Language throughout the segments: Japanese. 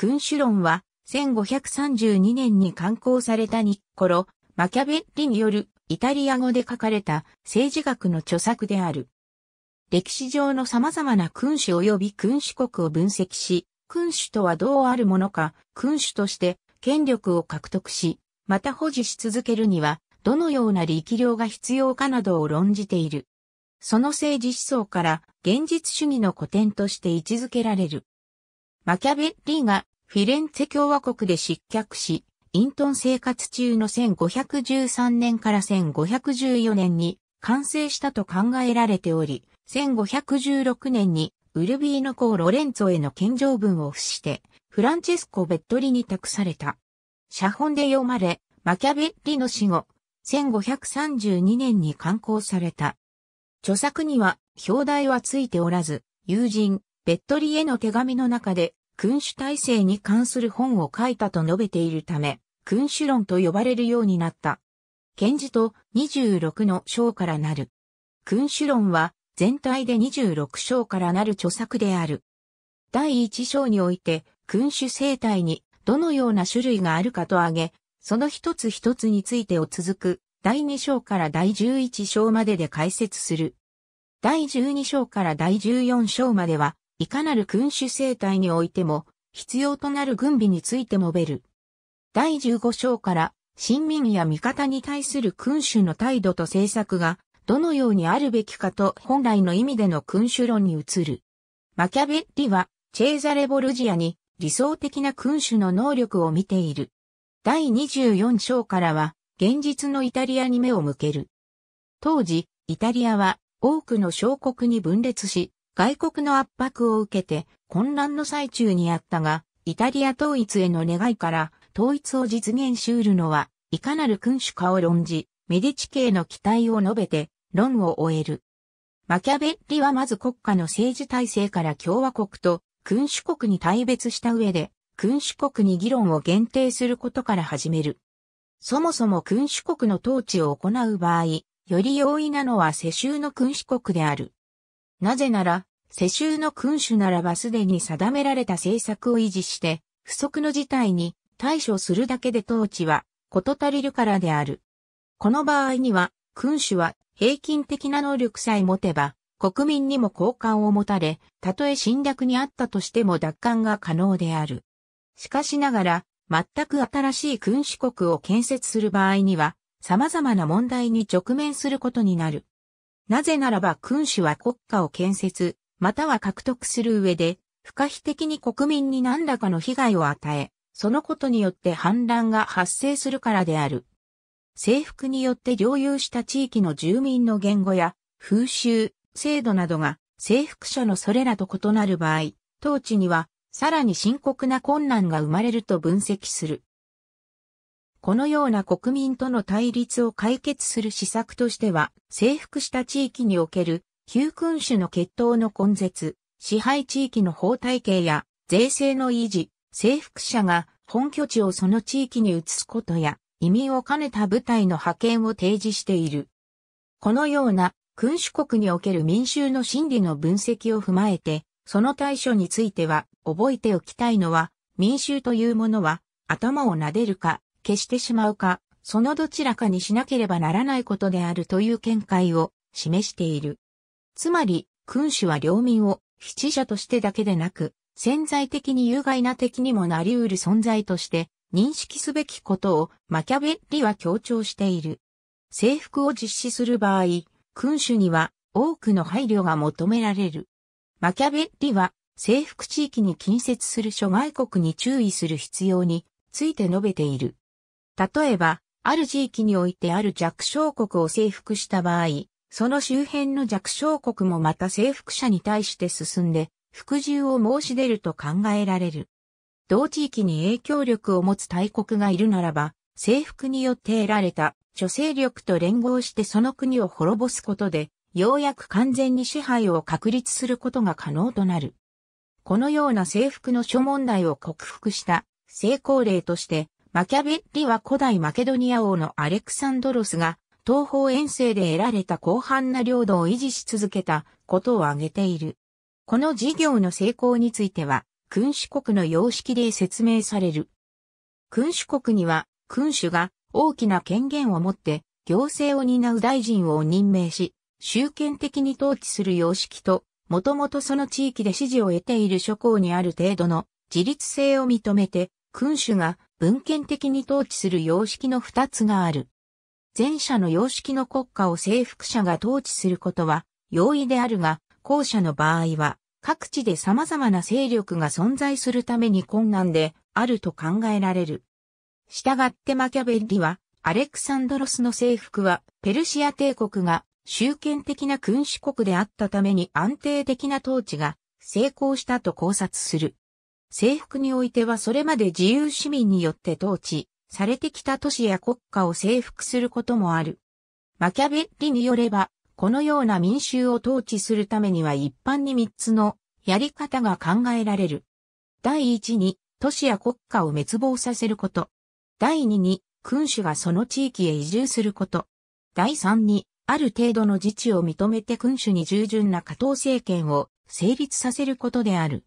君主論は、1532年に刊行されたニッコロ・マキャベッリによるイタリア語で書かれた政治学の著作である。歴史上の様々な君主及び君主国を分析し、君主とはどうあるものか、君主として権力を獲得し、また保持し続けるには、どのような力量が必要かなどを論じている。その政治思想から現実主義の古典として位置づけられる。マキャベッリがフィレンツェ共和国で失脚し、ト遁生活中の1513年から1514年に完成したと考えられており、1516年にウルビーノ公ロレンツォへの献上文を付して、フランチェスコ・ベットリに託された。写本で読まれ、マキャベッリの死後、1532年に刊行された。著作には、表題はついておらず、友人、ベットリへの手紙の中で、君主体制に関する本を書いたと述べているため、君主論と呼ばれるようになった。賢治と26の章からなる。君主論は全体で26章からなる著作である。第1章において、君主生態にどのような種類があるかと挙げ、その一つ一つについてを続く第2章から第11章までで解説する。第12章から第14章まではいかなる君主生態においても、必要となる軍備について述べる。第15章から、親民や味方に対する君主の態度と政策が、どのようにあるべきかと本来の意味での君主論に移る。マキャベッリは、チェーザレ・ボルジアに理想的な君主の能力を見ている。第24章からは、現実のイタリアに目を向ける。当時、イタリアは多くの小国に分裂し、外国の圧迫を受けて混乱の最中にあったが、イタリア統一への願いから統一を実現しうるのは、いかなる君主かを論じ、メディチ系の期待を述べて、論を終える。マキャベッリはまず国家の政治体制から共和国と君主国に対別した上で、君主国に議論を限定することから始める。そもそも君主国の統治を行う場合、より容易なのは世襲の君主国である。なぜなら、世襲の君主ならばすでに定められた政策を維持して、不足の事態に対処するだけで統治は、こと足りるからである。この場合には、君主は平均的な能力さえ持てば、国民にも好感を持たれ、たとえ侵略にあったとしても奪還が可能である。しかしながら、全く新しい君主国を建設する場合には、様々な問題に直面することになる。なぜならば君主は国家を建設、または獲得する上で、不可避的に国民に何らかの被害を与え、そのことによって反乱が発生するからである。制服によって領有した地域の住民の言語や風習、制度などが征服者のそれらと異なる場合、統治にはさらに深刻な困難が生まれると分析する。このような国民との対立を解決する施策としては、征服した地域における旧君主の血統の根絶、支配地域の法体系や税制の維持、征服者が本拠地をその地域に移すことや、移民を兼ねた部隊の派遣を提示している。このような君主国における民衆の心理の分析を踏まえて、その対処については覚えておきたいのは、民衆というものは頭を撫でるか、消してしまうか、そのどちらかにしなければならないことであるという見解を示している。つまり、君主は領民を被者としてだけでなく、潜在的に有害な敵にもなり得る存在として認識すべきことをマキャベリは強調している。征服を実施する場合、君主には多くの配慮が求められる。マキャベリは征服地域に近接する諸外国に注意する必要について述べている。例えば、ある地域においてある弱小国を征服した場合、その周辺の弱小国もまた征服者に対して進んで、服従を申し出ると考えられる。同地域に影響力を持つ大国がいるならば、征服によって得られた諸勢力と連合してその国を滅ぼすことで、ようやく完全に支配を確立することが可能となる。このような征服の諸問題を克服した成功例として、マキャベッリは古代マケドニア王のアレクサンドロスが東方遠征で得られた広範な領土を維持し続けたことを挙げている。この事業の成功については、君主国の様式で説明される。君主国には、君主が大きな権限を持って行政を担う大臣を任命し、集権的に統治する様式と、もともとその地域で支持を得ている諸侯にある程度の自立性を認めて、君主が文献的に統治する様式の二つがある。前者の様式の国家を征服者が統治することは容易であるが、後者の場合は、各地で様々な勢力が存在するために困難であると考えられる。したがってマキャベリは、アレクサンドロスの征服は、ペルシア帝国が集権的な君主国であったために安定的な統治が成功したと考察する。征服においてはそれまで自由市民によって統治されてきた都市や国家を征服することもある。マキャベッリによれば、このような民衆を統治するためには一般に3つのやり方が考えられる。第一に、都市や国家を滅亡させること。第二に、君主がその地域へ移住すること。第三に、ある程度の自治を認めて君主に従順な下等政権を成立させることである。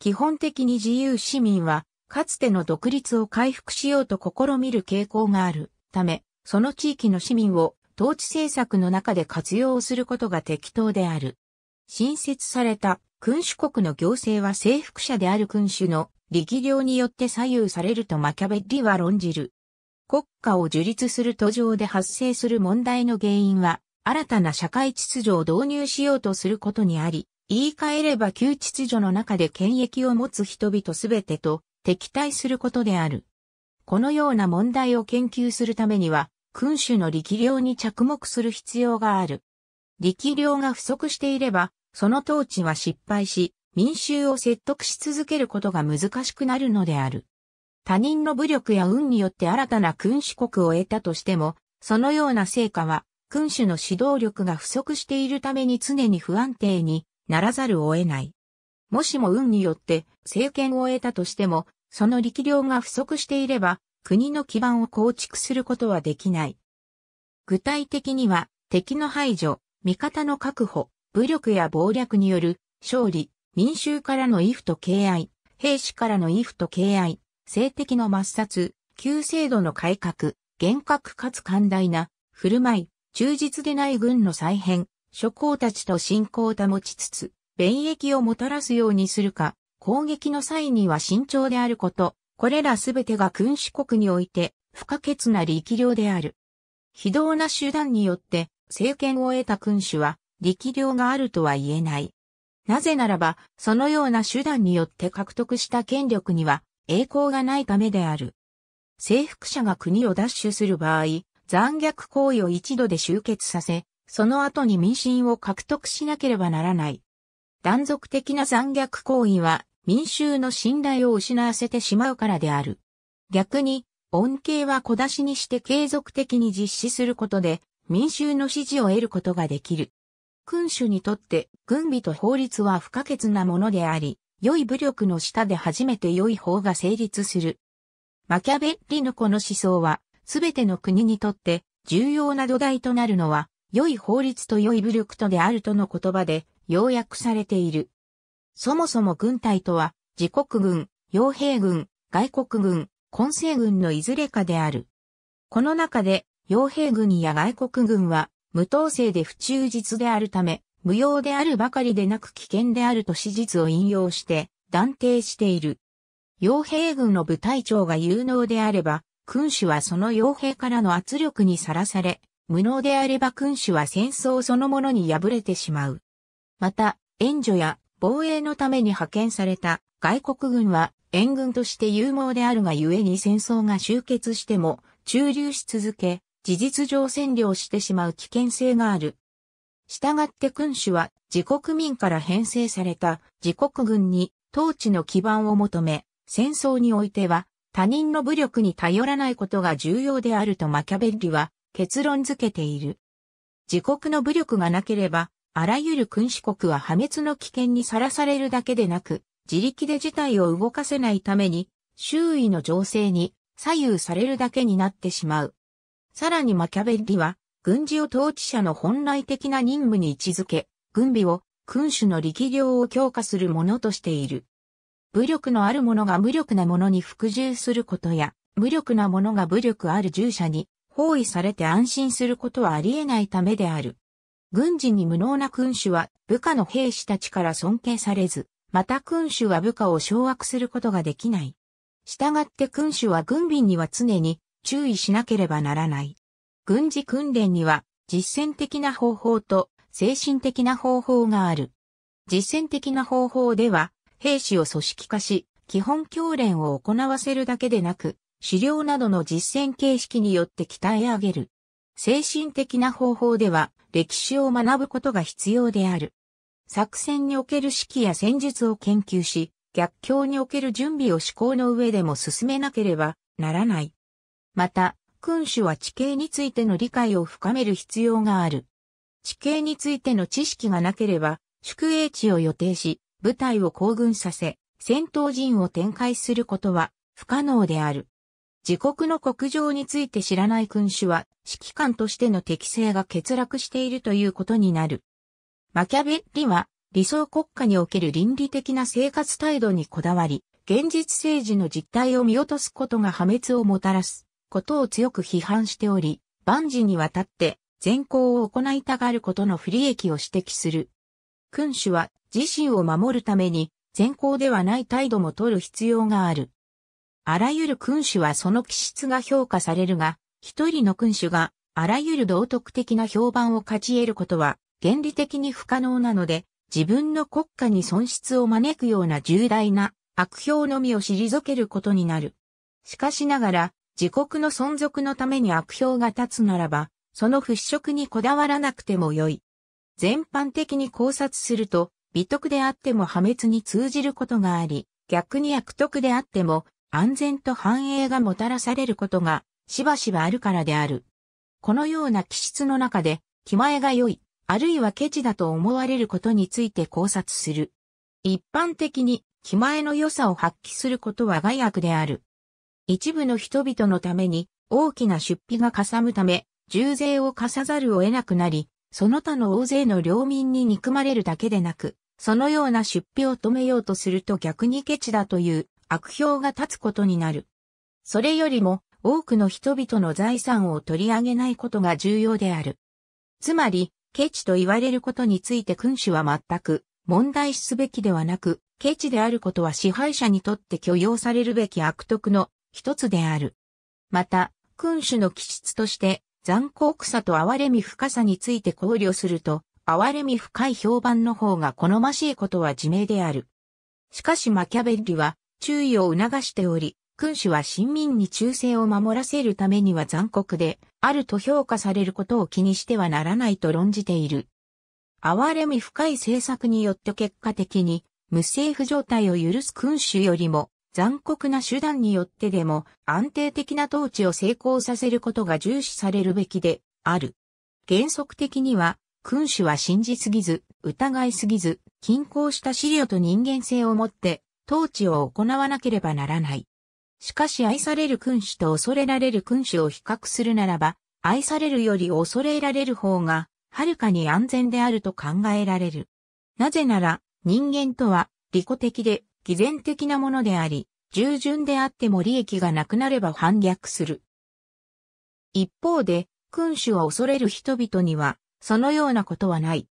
基本的に自由市民はかつての独立を回復しようと試みる傾向があるため、その地域の市民を統治政策の中で活用することが適当である。新設された君主国の行政は征服者である君主の力量によって左右されるとマキャベッリは論じる。国家を樹立する途上で発生する問題の原因は、新たな社会秩序を導入しようとすることにあり、言い換えれば旧秩序の中で権益を持つ人々すべてと敵対することである。このような問題を研究するためには、君主の力量に着目する必要がある。力量が不足していれば、その統治は失敗し、民衆を説得し続けることが難しくなるのである。他人の武力や運によって新たな君主国を得たとしても、そのような成果は、君主の指導力が不足しているために常に不安定にならざるを得ない。もしも運によって政権を得たとしても、その力量が不足していれば、国の基盤を構築することはできない。具体的には、敵の排除、味方の確保、武力や暴略による勝利、民衆からの畏怖と敬愛、兵士からの畏怖と敬愛、性敵の抹殺、旧制度の改革、厳格かつ寛大な、振る舞い、忠実でない軍の再編、諸侯たちと信仰を保ちつつ、便益をもたらすようにするか、攻撃の際には慎重であること、これらすべてが君主国において不可欠な力量である。非道な手段によって政権を得た君主は力量があるとは言えない。なぜならば、そのような手段によって獲得した権力には栄光がないためである。征服者が国を奪取する場合、残虐行為を一度で終結させ、その後に民心を獲得しなければならない。断続的な残虐行為は民衆の信頼を失わせてしまうからである。逆に、恩恵は小出しにして継続的に実施することで、民衆の支持を得ることができる。君主にとって軍備と法律は不可欠なものであり、良い武力の下で初めて良い法が成立する。マキャベッリのこの思想は、すべての国にとって重要な土台となるのは、良い法律と良い武力とであるとの言葉で、要約されている。そもそも軍隊とは、自国軍、傭兵軍、外国軍、混成軍のいずれかである。この中で、傭兵軍や外国軍は、無統制で不忠実であるため、無用であるばかりでなく危険であると史実を引用して、断定している。傭兵軍の部隊長が有能であれば、君主はその傭兵からの圧力にさらされ、無能であれば君主は戦争そのものに敗れてしまう。また、援助や防衛のために派遣された外国軍は援軍として有望であるがゆえに戦争が終結しても駐留し続け、事実上占領してしまう危険性がある。したがって君主は自国民から編成された自国軍に統治の基盤を求め、戦争においては他人の武力に頼らないことが重要であるとマキャベリは結論づけている。自国の武力がなければあらゆる君主国は破滅の危険にさらされるだけでなく、自力で事態を動かせないために、周囲の情勢に左右されるだけになってしまう。さらにマキャベリは、軍事を統治者の本来的な任務に位置づけ、軍備を君主の力量を強化するものとしている。武力のある者が無力な者に服従することや、無力な者が武力ある従者に包囲されて安心することはありえないためである。軍事に無能な君主は部下の兵士たちから尊敬されず、また君主は部下を掌握することができない。従って君主は軍備には常に注意しなければならない。軍事訓練には実践的な方法と精神的な方法がある。実践的な方法では、兵士を組織化し、基本教練を行わせるだけでなく、狩猟などの実践形式によって鍛え上げる。精神的な方法では、歴史を学ぶことが必要である。作戦における指揮や戦術を研究し、逆境における準備を思考の上でも進めなければならない。また、君主は地形についての理解を深める必要がある。地形についての知識がなければ、宿営地を予定し、部隊を行軍させ、戦闘陣を展開することは不可能である。自国の国情について知らない君主は指揮官としての適性が欠落しているということになる。マキャベッリは理想国家における倫理的な生活態度にこだわり、現実政治の実態を見落とすことが破滅をもたらすことを強く批判しており、万事にわたって善行を行いたがることの不利益を指摘する。君主は自身を守るために善行ではない態度も取る必要がある。あらゆる君主はその気質が評価されるが、一人の君主が、あらゆる道徳的な評判を勝ち得ることは、原理的に不可能なので、自分の国家に損失を招くような重大な悪評のみを退けることになる。しかしながら、自国の存続のために悪評が立つならば、その払拭にこだわらなくてもよい。全般的に考察すると、美徳であっても破滅に通じることがあり、逆に悪徳であっても安全と繁栄がもたらされることがしばしばあるからである。このような気質の中で、気前が良い、あるいはケチだと思われることについて考察する。一般的に、気前の良さを発揮することは害悪である。一部の人々のために、大きな出費がかさむため、重税を課さざるを得なくなり、その他の大勢の領民に憎まれるだけでなく、そのような出費を止めようとすると逆にケチだという悪評が立つことになる。それよりも多くの人々の財産を取り上げないことが重要である。つまり、ケチと言われることについて君主は全く問題視すべきではなく、ケチであることは支配者にとって許容されるべき悪徳の一つである。また、君主の気質として、残酷さと哀れみ深さについて考慮すると、哀れみ深い評判の方が好ましいことは自明である。しかしマキャベリは注意を促しており、君主は臣民に忠誠を守らせるためには残酷で、あると評価されることを気にしてはならないと論じている。哀れみ深い政策によって結果的に、無政府状態を許す君主よりも、残酷な手段によってでも安定的な統治を成功させることが重視されるべきである。原則的には、君主は信じすぎず、疑いすぎず、均衡した資料と人間性を持って、統治を行わなければならない。しかし愛される君主と恐れられる君主を比較するならば、愛されるより恐れられる方が、はるかに安全であると考えられる。なぜなら、人間とは、利己的で、偽善的なものであり、従順であっても利益がなくなれば反逆する。一方で、君主を恐れる人々には、そのようなことはない。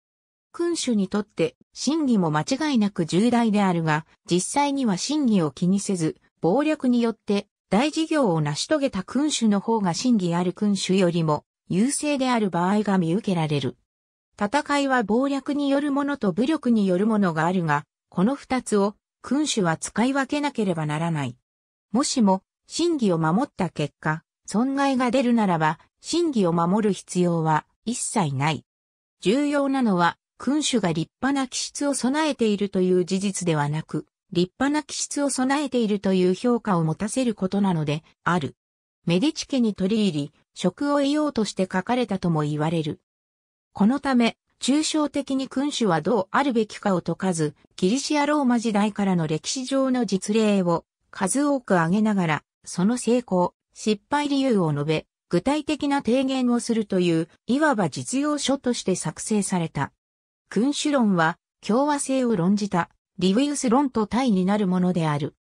君主にとって、真偽も間違いなく重大であるが、実際には真偽を気にせず、謀略によって大事業を成し遂げた君主の方が真偽ある君主よりも優勢である場合が見受けられる。戦いは謀略によるものと武力によるものがあるが、この二つを君主は使い分けなければならない。もしも、真偽を守った結果、損害が出るならば、真偽を守る必要は一切ない。重要なのは、君主が立派な気質を備えているという事実ではなく、立派な気質を備えているという評価を持たせることなのである。メディチ家に取り入り、職を得ようとして書かれたとも言われる。このため、抽象的に君主はどうあるべきかを説かず、ギリシアローマ時代からの歴史上の実例を数多く挙げながら、その成功、失敗理由を述べ、具体的な提言をするという、いわば実用書として作成された。君主論は、共和制を論じたリウィウス論と対になるものである。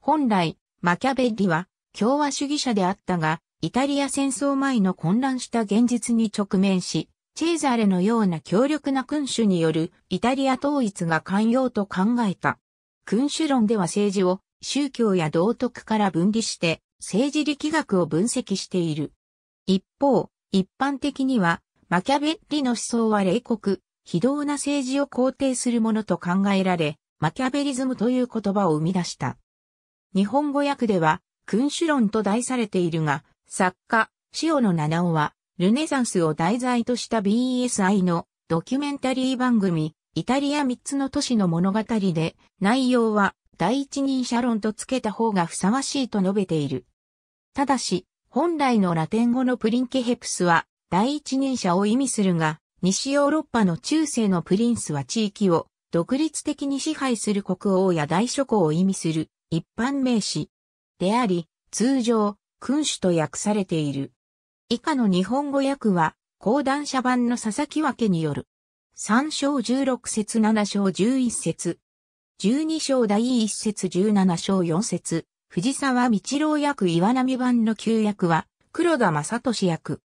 本来、マキャベッリは共和主義者であったが、イタリア戦争前の混乱した現実に直面し、チェーザレのような強力な君主によるイタリア統一が寛容と考えた。君主論では政治を宗教や道徳から分離して政治力学を分析している。一方、一般的にはマキャベッリの思想は冷酷、非道な政治を肯定するものと考えられ、マキャベリズムという言葉を生み出した。日本語訳では、君主論と題されているが、作家、塩野七尾は、ルネサンスを題材とした BSI のドキュメンタリー番組、イタリア三つの都市の物語で、内容は第一人者論とつけた方がふさわしいと述べている。ただし、本来のラテン語のプリンケヘプスは第一人者を意味するが、西ヨーロッパの中世のプリンスは地域を独立的に支配する国王や大諸侯を意味する一般名詞であり、通常、君主と訳されている。以下の日本語訳は、講談社版の佐々木分けによる。3章16節7章11節12章第1節17章4節藤沢道郎役岩波版の旧役は、黒田正俊役。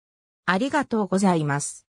ありがとうございます。